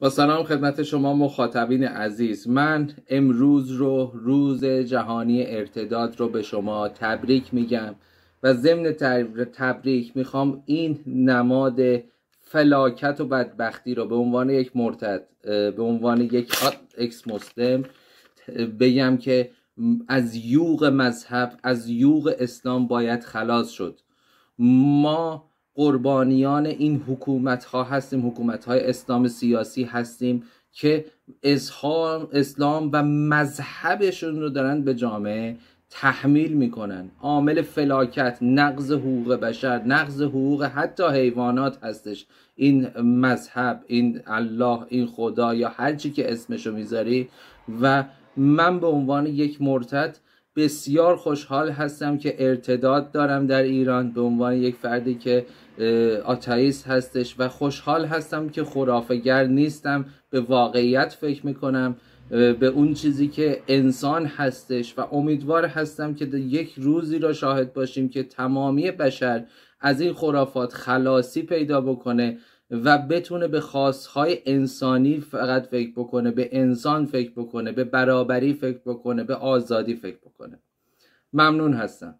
با سلام خدمت شما مخاطبین عزیز من امروز رو روز جهانی ارتداد رو به شما تبریک میگم و ضمن تبریک میخوام این نماد فلاکت و بدبختی رو به عنوان یک مرتد به عنوان یک اکس مسلم بگم که از یوغ مذهب از یوغ اسلام باید خلاص شد ما قربانیان این حکومت ها هستیم حکومت های اسلام سیاسی هستیم که اسلام, اسلام و مذهبشون رو دارن به جامعه تحمیل میکنن عامل فلاکت نقض حقوق بشر نقض حقوق حتی حیوانات هستش این مذهب این الله این خدا یا هر چی که اسمشو میذاری و من به عنوان یک مرتد بسیار خوشحال هستم که ارتداد دارم در ایران به عنوان یک فردی که آتئیست هستش و خوشحال هستم که خرافگر نیستم به واقعیت فکر میکنم به اون چیزی که انسان هستش و امیدوار هستم که یک روزی را شاهد باشیم که تمامی بشر از این خرافات خلاصی پیدا بکنه و بتونه به خواستهای انسانی فقط فکر بکنه به انسان فکر بکنه به برابری فکر بکنه به آزادی فکر بکنه ممنون هستم